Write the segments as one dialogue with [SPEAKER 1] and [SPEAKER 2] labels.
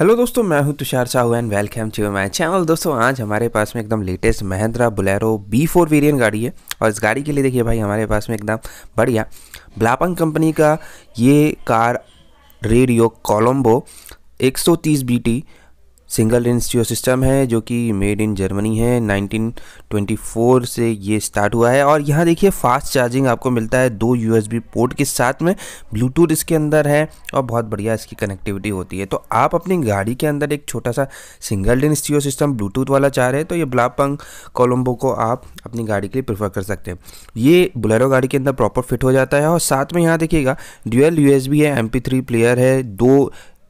[SPEAKER 1] hello दोस्तों मैं हूं Tushar Sahu and welcome to my channel दोस्तों आज हमारे पास में एकदम latest Mahindra Bolero B four variant गाड़ी है और इस गाड़ी के लिए देखिए भाई हमारे पास में एकदम बढ़िया ब्लापंग कंपनी का ये car radio Colombo 130 BT single range stereo system है जो कि मेड इन जर्मनी है 1924 से ये स्टार्ट हुआ है और यहाँ देखिए फास्ट चार्जिंग आपको मिलता है दो यूएसबी पोर्ट के साथ में ब्लूटूथ इसके अंदर है और बहुत बढ़िया इसकी कनेक्टिविटी होती है तो आप अपनी गाड़ी के अंदर एक छोटा सा single range stereo system Bluetooth वाला चाह रहे हैं तो ये ब्लापंग कोलम्बो को आप अपनी गाड़ी के लिए प्रीफर कर सकते हैं ये बुलेरो गाड़ी के अंदर प्रॉपर फिट हो जाता है और साथ में यहाँ देखिएगा ड्यूएल यू है एम प्लेयर है दो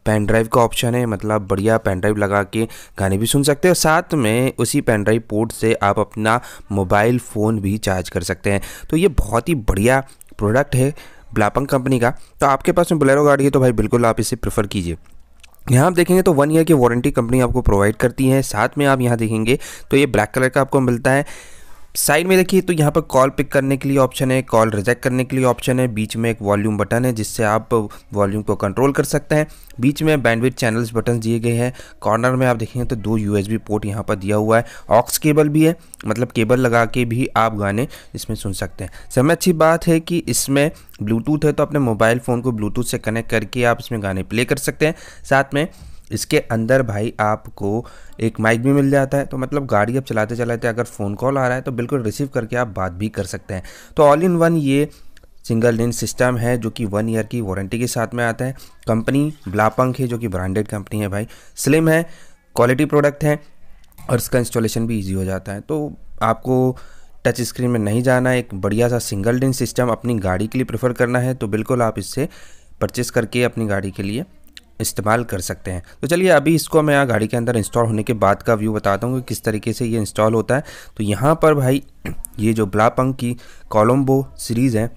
[SPEAKER 1] पेन ड्राइव का ऑप्शन है मतलब बढ़िया पेन ड्राइव लगा के गाने भी सुन सकते हैं साथ में उसी पेन ड्राइव पोर्ट से आप अपना मोबाइल फ़ोन भी चार्ज कर सकते हैं तो ये बहुत ही बढ़िया प्रोडक्ट है ब्लापंग कंपनी का तो आपके पास में बुलेरो गाड़ी है तो भाई बिल्कुल आप इसे प्रेफर कीजिए यहाँ आप देखेंगे तो वन ईयर की वारंटी कंपनी आपको प्रोवाइड करती है साथ में आप यहाँ देखेंगे तो ये ब्लैक कलर का आपको मिलता है साइड में देखिए तो यहाँ पर कॉल पिक करने के लिए ऑप्शन है कॉल रिजेक्ट करने के लिए ऑप्शन है बीच में एक वॉल्यूम बटन है जिससे आप वॉल्यूम को कंट्रोल कर सकते हैं बीच में बैंडविड चैनल्स बटन दिए गए हैं कॉर्नर में आप देखेंगे तो दो यूएसबी पोर्ट यहाँ पर दिया हुआ है ऑक्स केबल भी है मतलब केबल लगा के भी आप गाने इसमें सुन सकते हैं समय अच्छी बात है कि इसमें ब्लूटूथ है तो अपने मोबाइल फ़ोन को ब्लूटूथ से कनेक्ट करके आप इसमें गाने प्ले कर सकते हैं साथ में इसके अंदर भाई आपको एक माइक भी मिल जाता है तो मतलब गाड़ी आप चलाते चलाते अगर फ़ोन कॉल आ रहा है तो बिल्कुल रिसीव करके आप बात भी कर सकते हैं तो ऑल इन वन ये सिंगल लेन सिस्टम है जो कि वन ईयर की वारंटी के साथ में आता है कंपनी ब्लापंक है जो कि ब्रांडेड कंपनी है भाई स्लिम है क्वालिटी प्रोडक्ट है और इसका इंस्टॉलेशन भी ईजी हो जाता है तो आपको टच स्क्रीन में नहीं जाना है एक बढ़िया सा सिंगल डिन सिस्टम अपनी गाड़ी के लिए प्रेफर करना है तो बिल्कुल आप इससे परचेस करके अपनी गाड़ी के लिए इस्तेमाल कर सकते हैं तो चलिए अभी इसको मैं यहाँ गाड़ी के अंदर इंस्टॉल होने के बाद का व्यू बताता हूँ कि किस तरीके से ये इंस्टॉल होता है तो यहाँ पर भाई ये जो ब्लापंग की कॉलम्बो सीरीज़ है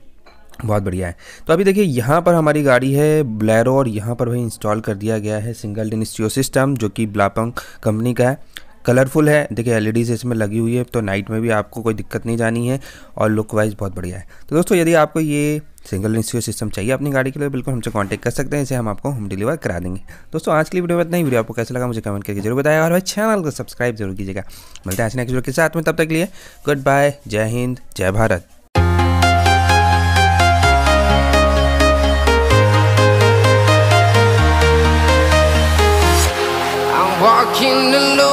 [SPEAKER 1] बहुत बढ़िया है तो अभी देखिए यहाँ पर हमारी गाड़ी है ब्लैरो और यहाँ पर भाई इंस्टॉल कर दिया गया है सिंगल डिन सिस्टम जो कि ब्लापंग कंपनी का है कलरफुल है देखिए एल e इसमें लगी हुई है तो नाइट में भी आपको कोई दिक्कत नहीं जानी है और लुक वाइज बहुत बढ़िया है तो दोस्तों यदि आपको ये सिंगल रेसियो सिस्टम चाहिए अपनी गाड़ी के लिए बिल्कुल हमसे कॉन्टेक्ट कर सकते हैं इसे हम आपको होम डिलीवर करा देंगे दोस्तों आज की वीडियो में इतना ही वीडियो आपको कैसा लगा मुझे कमेंट करके जरूर बताया और भाई चैनल को सब्सक्राइब जरूर कीजिएगा मिलते हैं नेक्स्ट वीडियो के साथ में तब तक लिए गुड बाय जय हिंद जय भारत walking alone